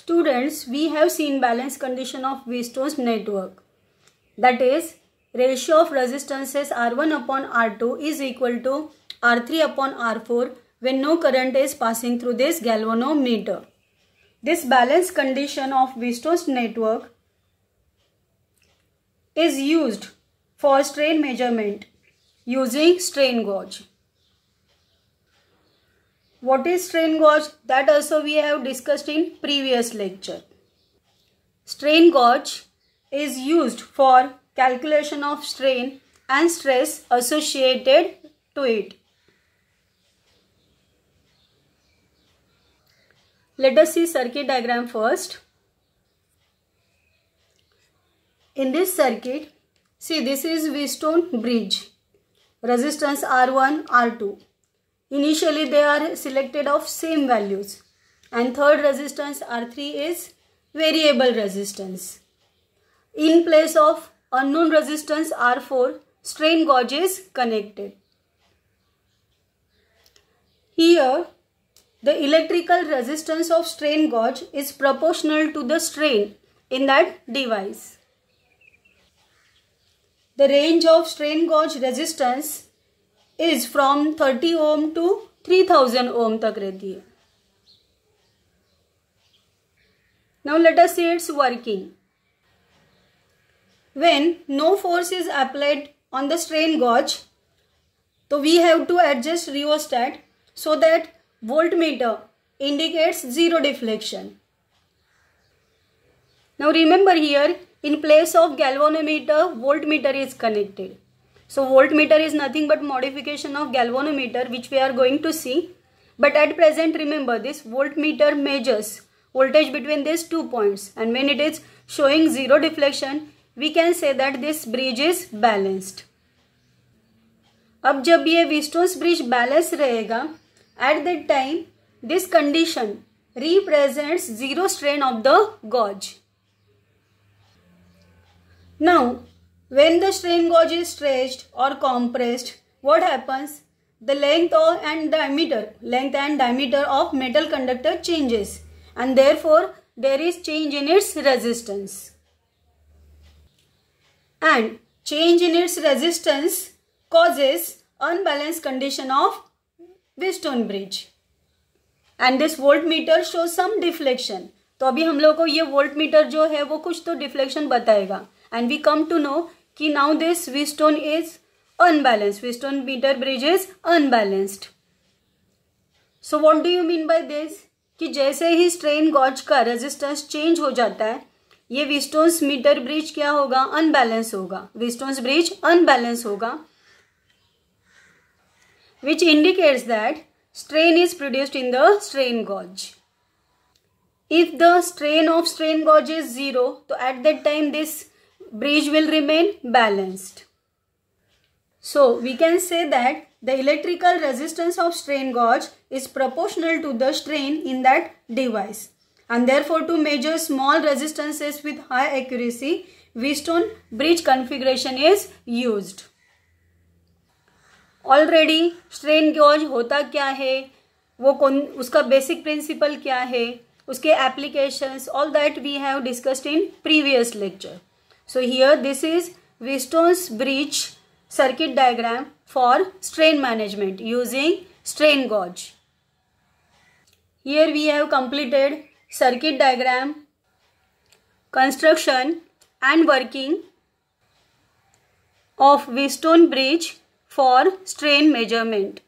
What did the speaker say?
Students, we have seen balance condition of Wheatstone's network. That is, ratio of resistances R1 upon R2 is equal to R3 upon R4 when no current is passing through this galvanometer. This balance condition of Wheatstone's network is used for strain measurement using strain gauge. What is strain gauge? That also we have discussed in previous lecture. Strain gauge is used for calculation of strain and stress associated to it. Let us see circuit diagram first. In this circuit, see this is Wheatstone bridge. Resistance R1, R2 Initially they are selected of same values. And third resistance R3 is variable resistance. In place of unknown resistance R4, strain gauge is connected. Here, the electrical resistance of strain gauge is proportional to the strain in that device. The range of strain gauge resistance is from 30 ohm to 3000 ohm. Om now let us say it's working when no force is applied on the strain gauge so we have to adjust rheostat so that voltmeter indicates zero deflection now remember here in place of galvanometer voltmeter is connected so voltmeter is nothing but modification of galvanometer which we are going to see. But at present remember this voltmeter measures voltage between these two points and when it is showing zero deflection we can say that this bridge is balanced. अब जब ये Wheatstone's bridge balance रहेगा at that time this condition represents zero strain of the gauge. Now, when the strain gauge is stretched or compressed, what happens? The length and diameter, length and diameter of metal conductor changes and therefore there is change in its resistance. And change in its resistance causes unbalanced condition of Wheatstone bridge. And this voltmeter shows some deflection. So, now we लोग को this voltmeter metre जो है कि now this Wheatstone is unbalanced Wheatstone meter bridge is unbalanced so what do you mean by this कि जैसे ही strain gauge का resistance change हो जाता है ये विस्टोन्स मीटर ब्रिज क्या होगा अनबैलेंस होगा विस्टोन्स ब्रिज अनबैलेंस होगा which indicates that strain is produced in the strain gauge if the strain of strain gauge is zero तो at that time this bridge will remain balanced. So we can say that the electrical resistance of strain gauge is proportional to the strain in that device. And therefore to measure small resistances with high accuracy, Wheatstone bridge configuration is used. already strain gauge hota kya hai wo kon uska basic principle kya hai uske applications all that we have discussed in previous lecture So here this is Wheatstone's bridge circuit diagram for strain management using strain gauge. Here we have completed circuit diagram, construction and working of Wheatstone bridge for strain measurement.